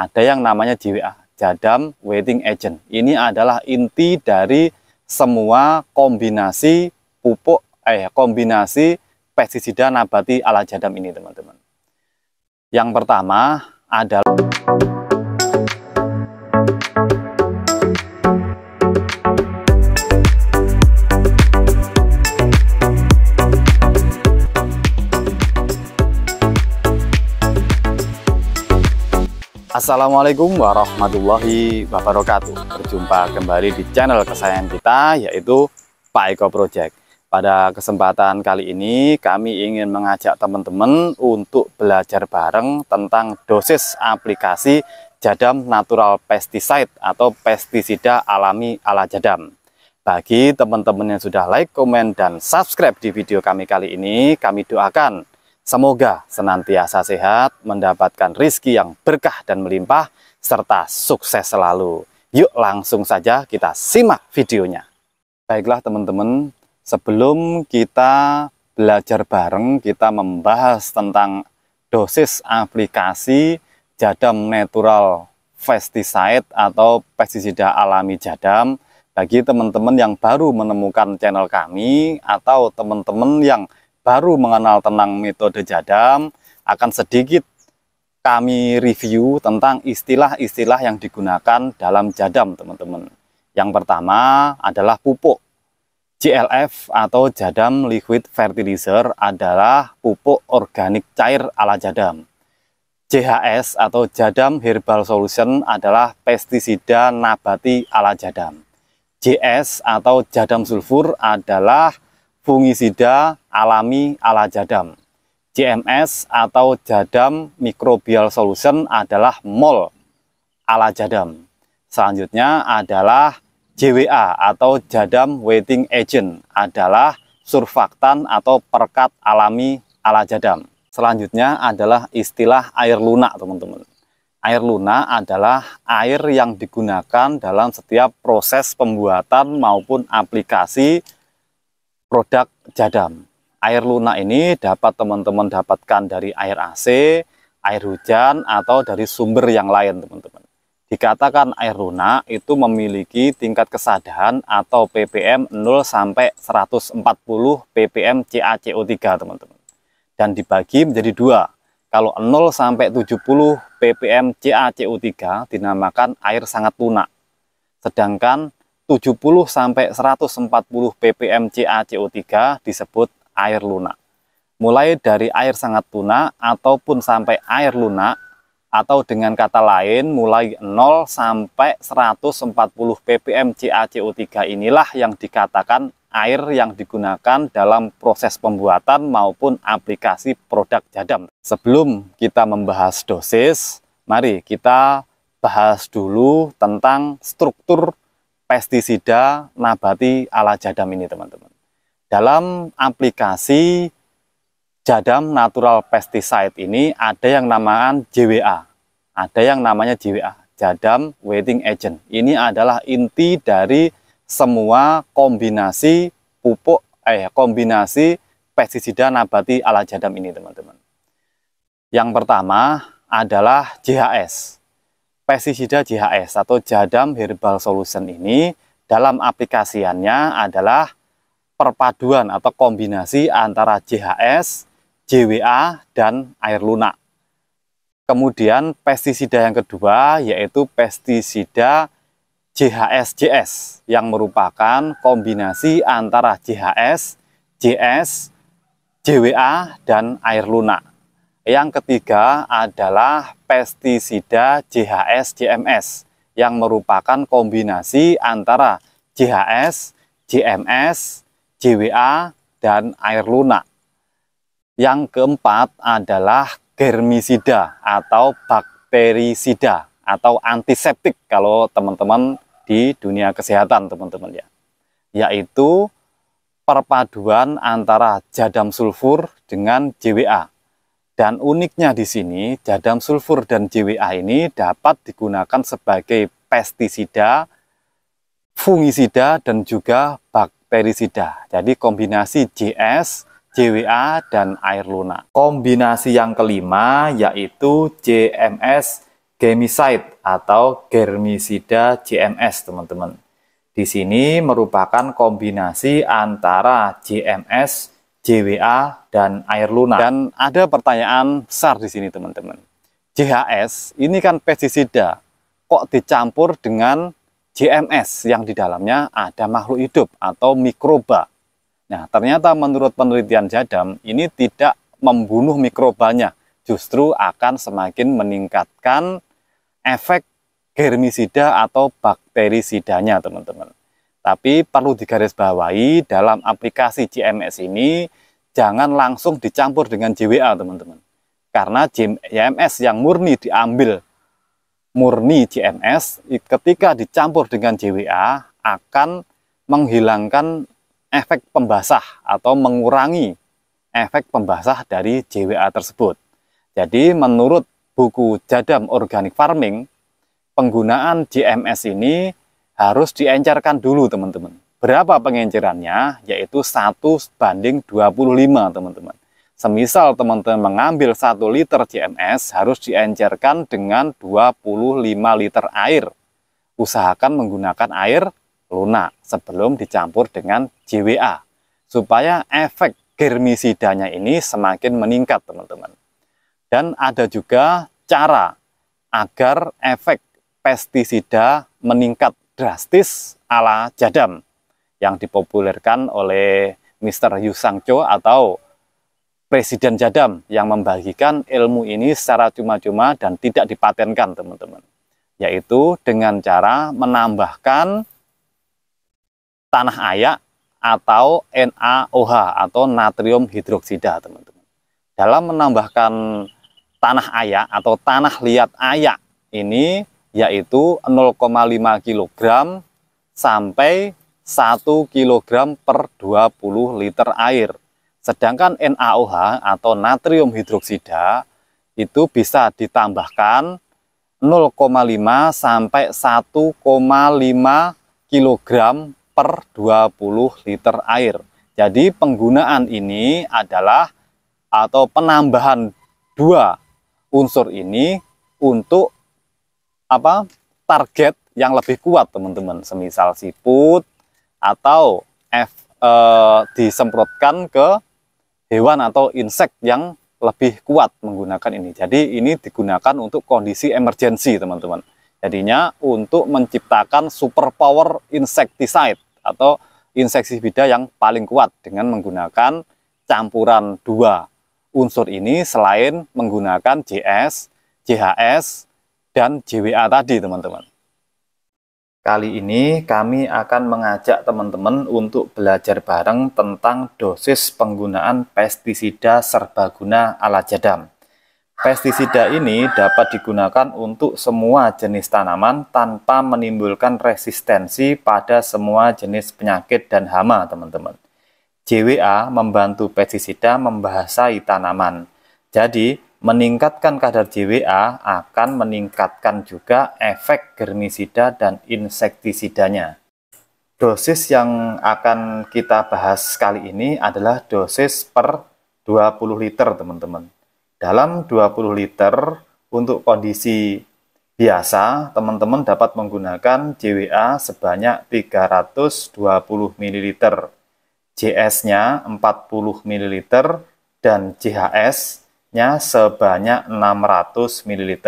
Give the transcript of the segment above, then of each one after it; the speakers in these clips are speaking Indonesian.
ada yang namanya JWA, Jadam Waiting Agent. Ini adalah inti dari semua kombinasi pupuk eh kombinasi pestisida nabati ala Jadam ini, teman-teman. Yang pertama adalah Assalamualaikum warahmatullahi wabarakatuh Berjumpa kembali di channel kesayangan kita yaitu Pak Eko Project Pada kesempatan kali ini kami ingin mengajak teman-teman untuk belajar bareng tentang dosis aplikasi Jadam Natural Pesticide atau pestisida alami ala Jadam bagi teman-teman yang sudah like, komen, dan subscribe di video kami kali ini, kami doakan Semoga senantiasa sehat, mendapatkan rizki yang berkah dan melimpah, serta sukses selalu. Yuk langsung saja kita simak videonya. Baiklah teman-teman, sebelum kita belajar bareng, kita membahas tentang dosis aplikasi jadam natural pesticide atau pestisida alami jadam bagi teman-teman yang baru menemukan channel kami atau teman-teman yang baru mengenal tentang metode jadam, akan sedikit kami review tentang istilah-istilah yang digunakan dalam jadam, teman-teman. Yang pertama adalah pupuk. GLF atau jadam liquid fertilizer adalah pupuk organik cair ala jadam. JHS atau Jadam Herbal Solution adalah pestisida nabati ala Jadam. JS atau Jadam Sulfur adalah fungisida alami ala Jadam. JMS atau Jadam Microbial Solution adalah MOL ala Jadam. Selanjutnya adalah JWA atau Jadam Waiting Agent adalah surfaktan atau perkat alami ala Jadam. Selanjutnya adalah istilah air lunak, teman-teman. Air lunak adalah air yang digunakan dalam setiap proses pembuatan maupun aplikasi produk Jadam. Air lunak ini dapat teman-teman dapatkan dari air AC, air hujan, atau dari sumber yang lain, teman-teman. Dikatakan air lunak itu memiliki tingkat kesadahan atau ppm 0 sampai 140 ppm CaCO3, teman-teman. Dan dibagi menjadi dua. Kalau 0 sampai 70 ppm CaCO3 dinamakan air sangat lunak. Sedangkan 70 sampai 140 ppm CaCO3 disebut air lunak. Mulai dari air sangat lunak ataupun sampai air lunak atau dengan kata lain mulai 0 sampai 140 ppm CaCO3 inilah yang dikatakan air yang digunakan dalam proses pembuatan maupun aplikasi produk jadam. Sebelum kita membahas dosis, mari kita bahas dulu tentang struktur pestisida nabati ala jadam ini teman-teman. Dalam aplikasi jadam natural pesticide ini ada yang namanya JWA, ada yang namanya JWA, jadam waiting agent. Ini adalah inti dari semua kombinasi pupuk eh kombinasi pestisida nabati ala jadam ini teman-teman. Yang pertama adalah JHS pestisida JHS atau Jadam Herbal Solution ini dalam aplikasiannya adalah perpaduan atau kombinasi antara JHS, JWA, dan air lunak. Kemudian pestisida yang kedua yaitu pestisida JHS-JS yang merupakan kombinasi antara JHS, JS, JWA, dan air lunak. Yang ketiga adalah pestisida JHS-JMS yang merupakan kombinasi antara JHS, JMS, JWA, dan air lunak. Yang keempat adalah germisida atau bakterisida atau antiseptik kalau teman-teman di dunia kesehatan teman-teman ya. Yaitu perpaduan antara jadam sulfur dengan JWA dan uniknya di sini, jadam sulfur dan JWA ini dapat digunakan sebagai pestisida, fungisida, dan juga bakterisida. Jadi kombinasi JS, JWA, dan air lunak. Kombinasi yang kelima yaitu JMS Germicide atau germisida JMS, teman-teman. Di sini merupakan kombinasi antara JMS, JWA, dan air luna. Dan ada pertanyaan besar di sini teman-teman. JHS ini kan pestisida, kok dicampur dengan JMS yang di dalamnya ada makhluk hidup atau mikroba. Nah, ternyata menurut penelitian Jadam, ini tidak membunuh mikrobanya, justru akan semakin meningkatkan efek germisida atau bakterisidanya, teman-teman. Tapi perlu digarisbawahi dalam aplikasi JMS ini jangan langsung dicampur dengan JWA teman-teman. Karena JMS yang murni diambil murni JMS ketika dicampur dengan JWA akan menghilangkan efek pembasah atau mengurangi efek pembasah dari JWA tersebut. Jadi menurut buku Jadam Organic Farming, penggunaan JMS ini harus diencerkan dulu teman-teman. Berapa pengencerannya? Yaitu 1 banding 25 teman-teman. Semisal teman-teman mengambil 1 liter CMS harus diencerkan dengan 25 liter air. Usahakan menggunakan air lunak sebelum dicampur dengan JWA supaya efek germisidanya ini semakin meningkat teman-teman. Dan ada juga cara agar efek pestisida meningkat drastis ala Jadam yang dipopulerkan oleh Mr. Yu Cho atau Presiden Jadam yang membagikan ilmu ini secara cuma-cuma dan tidak dipatenkan, teman-teman. Yaitu dengan cara menambahkan tanah ayak atau NaOH atau natrium hidroksida, teman-teman. Dalam menambahkan tanah ayak atau tanah liat ayak ini yaitu 0,5 kg sampai 1 kg per 20 liter air. Sedangkan NaOH atau natrium hidroksida itu bisa ditambahkan 0,5 sampai 1,5 kg per 20 liter air. Jadi penggunaan ini adalah atau penambahan dua unsur ini untuk apa target yang lebih kuat teman-teman semisal siput atau F, e, disemprotkan ke hewan atau insek yang lebih kuat menggunakan ini jadi ini digunakan untuk kondisi emergensi teman-teman jadinya untuk menciptakan superpower insecticide atau insektisida yang paling kuat dengan menggunakan campuran dua unsur ini selain menggunakan JS, JHS, dan JWA tadi teman-teman. Kali ini kami akan mengajak teman-teman untuk belajar bareng tentang dosis penggunaan pestisida serbaguna ala jadam. Pestisida ini dapat digunakan untuk semua jenis tanaman tanpa menimbulkan resistensi pada semua jenis penyakit dan hama, teman-teman. JWA membantu pestisida membahasai tanaman. Jadi, Meningkatkan kadar JWA akan meningkatkan juga efek germisida dan insektisidanya. Dosis yang akan kita bahas kali ini adalah dosis per 20 liter, teman-teman. Dalam 20 liter untuk kondisi biasa, teman-teman dapat menggunakan JWA sebanyak 320 ml. JS-nya 40 ml dan JHS nya sebanyak 600 ml.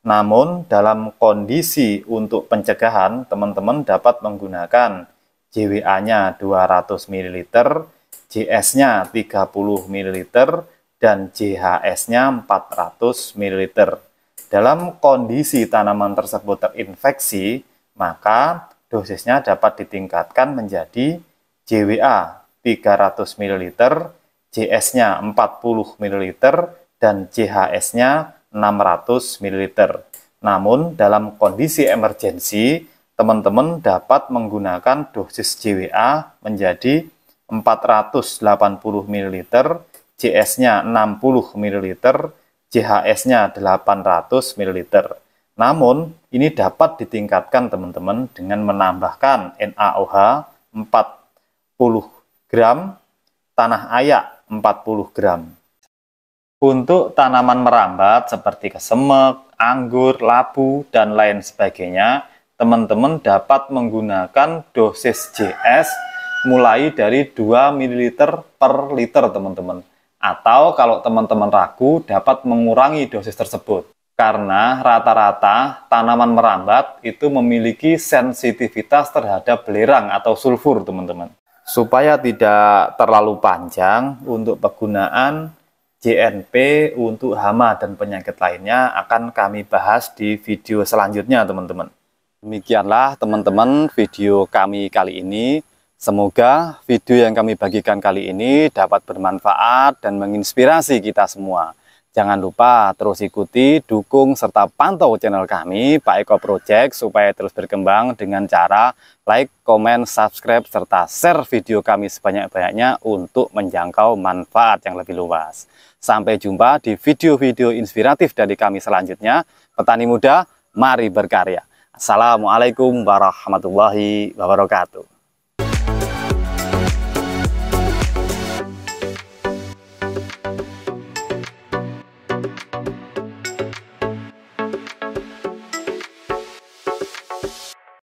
Namun dalam kondisi untuk pencegahan, teman-teman dapat menggunakan JWA-nya 200 ml, JS-nya 30 ml, dan JHS-nya 400 ml. Dalam kondisi tanaman tersebut terinfeksi, maka dosisnya dapat ditingkatkan menjadi JWA 300 ml JS-nya 40 ml dan jhs nya 600 ml. Namun dalam kondisi emergensi, teman-teman dapat menggunakan dosis JWA menjadi 480 ml, JS-nya 60 ml, JHS-nya 800 ml. Namun, ini dapat ditingkatkan teman-teman dengan menambahkan NaOH 40 gram tanah ayak 40 gram. Untuk tanaman merambat seperti kesemek, anggur, labu, dan lain sebagainya, teman-teman dapat menggunakan dosis JS mulai dari 2 ml per liter teman-teman. Atau kalau teman-teman ragu dapat mengurangi dosis tersebut. Karena rata-rata tanaman merambat itu memiliki sensitivitas terhadap belerang atau sulfur teman-teman supaya tidak terlalu panjang untuk penggunaan JNP untuk hama dan penyakit lainnya akan kami bahas di video selanjutnya teman-teman. Demikianlah teman-teman video kami kali ini. Semoga video yang kami bagikan kali ini dapat bermanfaat dan menginspirasi kita semua. Jangan lupa terus ikuti, dukung, serta pantau channel kami Pak Eko Project supaya terus berkembang dengan cara like, komen, subscribe, serta share video kami sebanyak-banyaknya untuk menjangkau manfaat yang lebih luas. Sampai jumpa di video-video inspiratif dari kami selanjutnya. Petani muda, mari berkarya. Assalamualaikum warahmatullahi wabarakatuh.